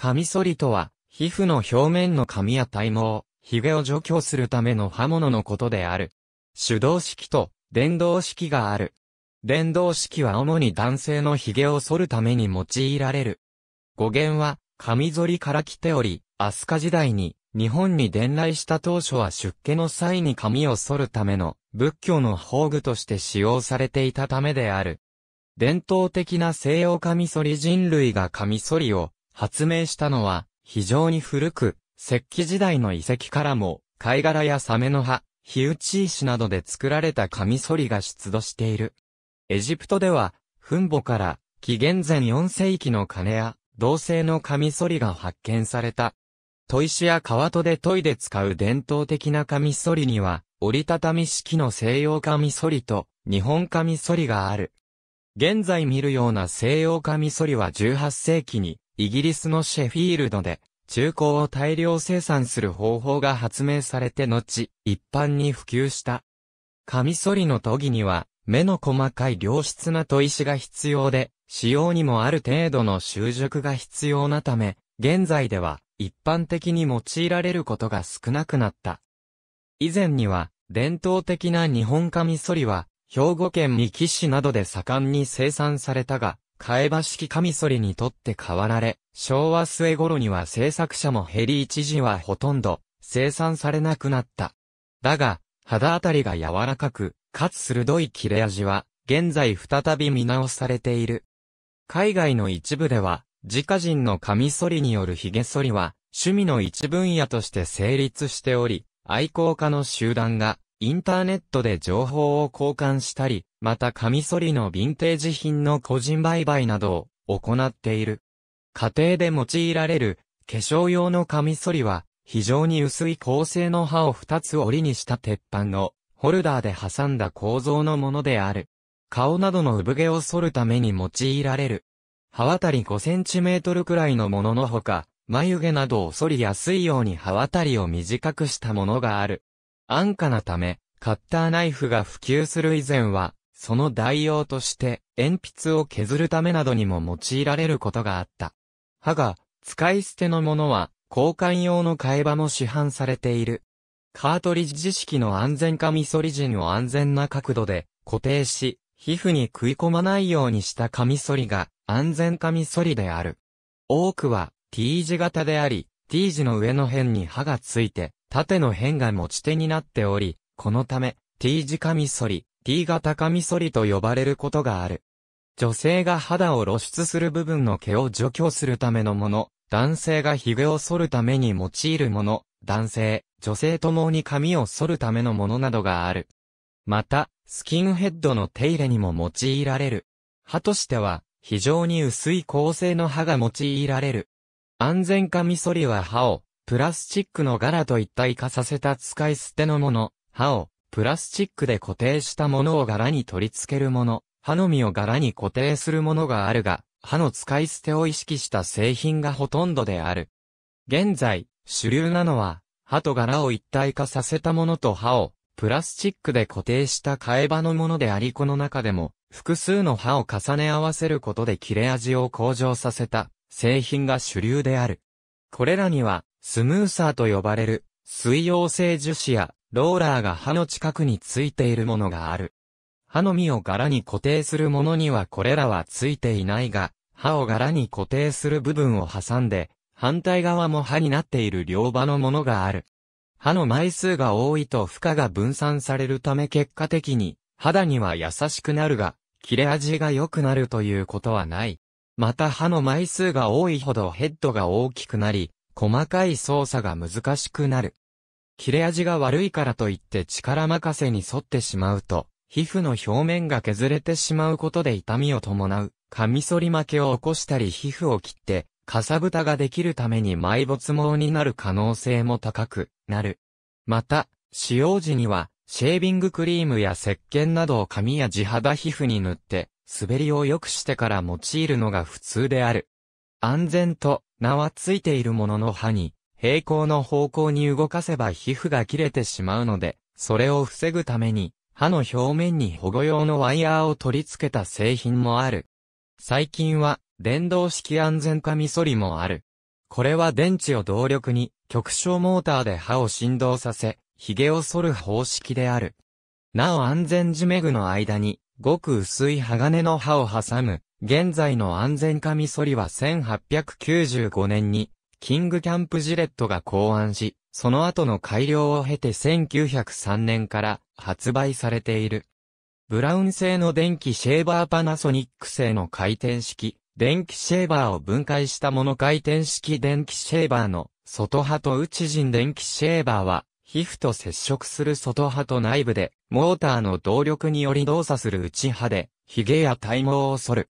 カミソリとは、皮膚の表面の髪や体毛、髭を除去するための刃物のことである。手動式と電動式がある。電動式は主に男性の髭を剃るために用いられる。語源は、カミソリから来ており、飛鳥時代に日本に伝来した当初は出家の際に髪を剃るための仏教の法具として使用されていたためである。伝統的な西洋カミソリ人類がカミソリを発明したのは、非常に古く、石器時代の遺跡からも、貝殻やサメの葉、火打ち石などで作られたカミソリが出土している。エジプトでは、墳墓から、紀元前4世紀の鐘や、銅製のカミソリが発見された。砥石や川戸で砥いで使う伝統的なカミソリには、折りたたみ式の西洋カミソリと日本カミソリがある。現在見るような西洋カミソリは18世紀にイギリスのシェフィールドで、中古を大量生産する方法が発明されて後、一般に普及した。カミソリの研ぎには、目の細かい良質な砥石が必要で、使用にもある程度の習熟が必要なため、現在では一般的に用いられることが少なくなった。以前には、伝統的な日本カミソリは、兵庫県三木市などで盛んに生産されたが、替え場式カミソリにとって変わられ、昭和末頃には制作者も減り一時はほとんど生産されなくなった。だが、肌当たりが柔らかく、かつ鋭い切れ味は、現在再び見直されている。海外の一部では、自家人のカミソリによる髭剃りは、趣味の一分野として成立しており、愛好家の集団が、インターネットで情報を交換したり、またカミソリのヴィンテージ品の個人売買などを行っている。家庭で用いられる化粧用のカミソリは非常に薄い鋼製の刃を2つ折りにした鉄板のホルダーで挟んだ構造のものである。顔などの産毛を剃るために用いられる。刃渡り5センチメートルくらいのもののほか、眉毛などを剃りやすいように刃渡りを短くしたものがある。安価なため、カッターナイフが普及する以前は、その代用として、鉛筆を削るためなどにも用いられることがあった。刃が、使い捨てのものは、交換用の替え刃も市販されている。カートリッジ式の安全カミソリ陣を安全な角度で固定し、皮膚に食い込まないようにしたカミソリが安全カミソリである。多くは T 字型であり、T 字の上の辺に刃がついて、縦の辺が持ち手になっており、このため T 字カミソリ、T 型カミソリと呼ばれることがある。女性が肌を露出する部分の毛を除去するためのもの、男性が髭を剃るために用いるもの、男性、女性ともに髪を剃るためのものなどがある。また、スキンヘッドの手入れにも用いられる。歯としては、非常に薄い構成の歯が用いられる。安全カミソリは歯を、プラスチックの柄と一体化させた使い捨てのもの、歯を、プラスチックで固定したものを柄に取り付けるもの、歯のみを柄に固定するものがあるが、歯の使い捨てを意識した製品がほとんどである。現在、主流なのは、歯と柄を一体化させたものと歯を、プラスチックで固定した替え刃のものでありこの中でも、複数の歯を重ね合わせることで切れ味を向上させた製品が主流である。これらには、スムーサーと呼ばれる水溶性樹脂やローラーが歯の近くについているものがある。歯の実を柄に固定するものにはこれらはついていないが、歯を柄に固定する部分を挟んで、反対側も歯になっている両刃のものがある。歯の枚数が多いと負荷が分散されるため結果的に、肌には優しくなるが、切れ味が良くなるということはない。また歯の枚数が多いほどヘッドが大きくなり、細かい操作が難しくなる。切れ味が悪いからといって力任せに沿ってしまうと、皮膚の表面が削れてしまうことで痛みを伴う、カミソリ負けを起こしたり皮膚を切って、かさぶたができるために埋没毛になる可能性も高くなる。また、使用時には、シェービングクリームや石鹸などを髪や地肌皮膚に塗って、滑りを良くしてから用いるのが普通である。安全と名はついているものの歯に、平行の方向に動かせば皮膚が切れてしまうので、それを防ぐために、歯の表面に保護用のワイヤーを取り付けた製品もある。最近は、電動式安全カミソリもある。これは電池を動力に、極小モーターで歯を振動させ、髭を剃る方式である。なお安全ジメ具の間に、ごく薄い鋼の刃を挟む、現在の安全カミソリは1895年にキングキャンプジレットが考案し、その後の改良を経て1903年から発売されている。ブラウン製の電気シェーバーパナソニック製の回転式、電気シェーバーを分解したもの回転式電気シェーバーの外派と内陣電気シェーバーは、皮膚と接触する外派と内部で、モーターの動力により動作する内派で、髭や体毛を剃る。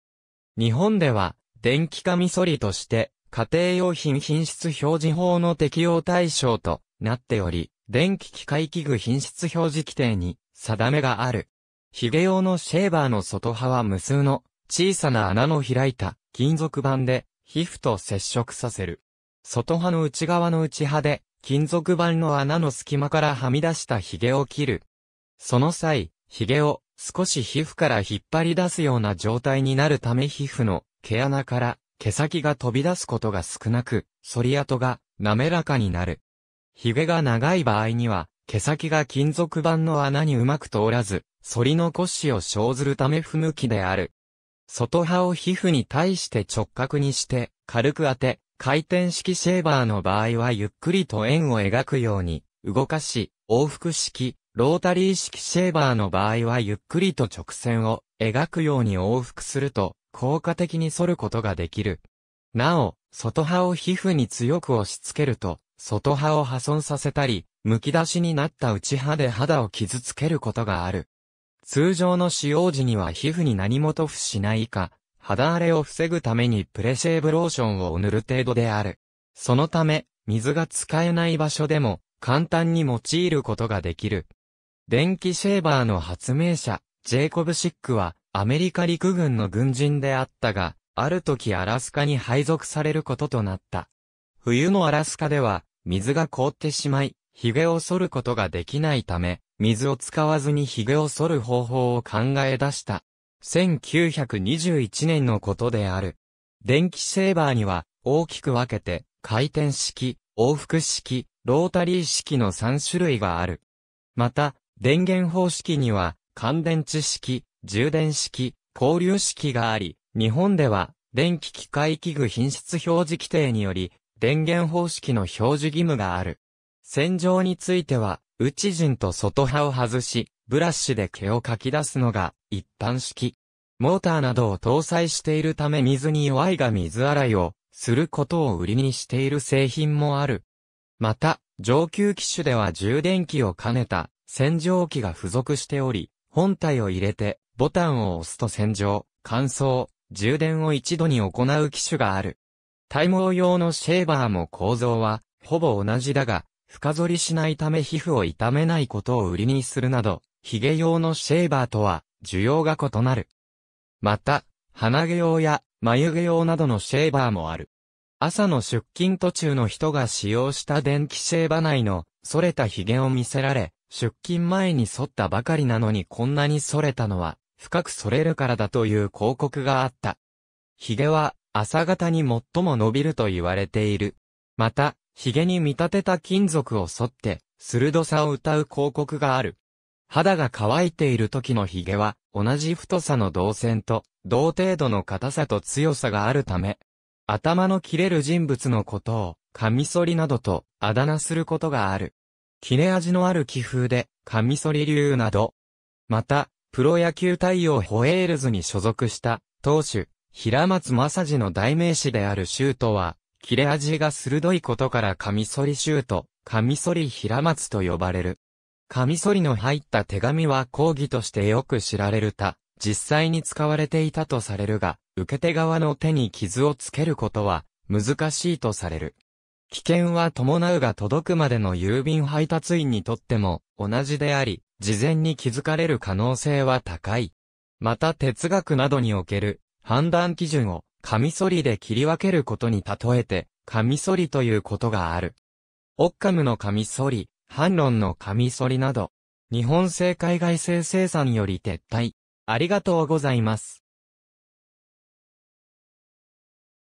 日本では、電気カミソリとして、家庭用品品質表示法の適用対象となっており、電気機械器具品質表示規定に定めがある。ヒゲ用のシェーバーの外葉は無数の小さな穴の開いた金属板で皮膚と接触させる。外葉の内側の内葉で金属板の穴の隙間からはみ出したヒゲを切る。その際、ヒゲを少し皮膚から引っ張り出すような状態になるため皮膚の毛穴から毛先が飛び出すことが少なく、反り跡が滑らかになる。髭が長い場合には、毛先が金属板の穴にうまく通らず、反り残しを生ずるため不向きである。外刃を皮膚に対して直角にして、軽く当て、回転式シェーバーの場合はゆっくりと円を描くように、動かし、往復式、ロータリー式シェーバーの場合はゆっくりと直線を描くように往復すると、効果的に剃ることができる。なお、外葉を皮膚に強く押し付けると、外葉を破損させたり、剥き出しになった内葉で肌を傷つけることがある。通常の使用時には皮膚に何も塗布しないか、肌荒れを防ぐためにプレシェーブローションを塗る程度である。そのため、水が使えない場所でも簡単に用いることができる。電気シェーバーの発明者、ジェイコブ・シックは、アメリカ陸軍の軍人であったが、ある時アラスカに配属されることとなった。冬のアラスカでは、水が凍ってしまい、髭を剃ることができないため、水を使わずに髭を剃る方法を考え出した。1921年のことである。電気シェーバーには、大きく分けて、回転式、往復式、ロータリー式の3種類がある。また、電源方式には、乾電池式、充電式、交流式があり、日本では電気機械器具品質表示規定により、電源方式の表示義務がある。洗浄については、内陣と外刃を外し、ブラシで毛をかき出すのが一般式。モーターなどを搭載しているため水に弱いが水洗いをすることを売りにしている製品もある。また、上級機種では充電器を兼ねた洗浄機が付属しており、本体を入れてボタンを押すと洗浄、乾燥、充電を一度に行う機種がある。体毛用のシェーバーも構造は、ほぼ同じだが、深剃りしないため皮膚を傷めないことを売りにするなど、髭用のシェーバーとは、需要が異なる。また、鼻毛用や眉毛用などのシェーバーもある。朝の出勤途中の人が使用した電気シェーバー内の、逸れた髭を見せられ、出勤前に剃ったばかりなのにこんなに逸れたのは、深く反れるからだという広告があった。髭は朝方に最も伸びると言われている。また、髭に見立てた金属を沿って、鋭さを歌う広告がある。肌が乾いている時の髭は、同じ太さの銅線と、同程度の硬さと強さがあるため、頭の切れる人物のことを、カミソリなどと、あだ名することがある。切れ味のある気風で、カミソリ流など。また、プロ野球対応ホエールズに所属した、投手、平松正治の代名詞であるシュートは、切れ味が鋭いことからカミソリシュート、カミソリ平松と呼ばれる。カミソリの入った手紙は講義としてよく知られるた、実際に使われていたとされるが、受け手側の手に傷をつけることは、難しいとされる。危険は伴うが届くまでの郵便配達員にとっても同じであり、事前に気づかれる可能性は高い。また哲学などにおける判断基準をカミソリで切り分けることに例えて、カミソリということがある。オッカムのカミソリ、反論のカミソリなど、日本製海外製生産より撤退。ありがとうございます。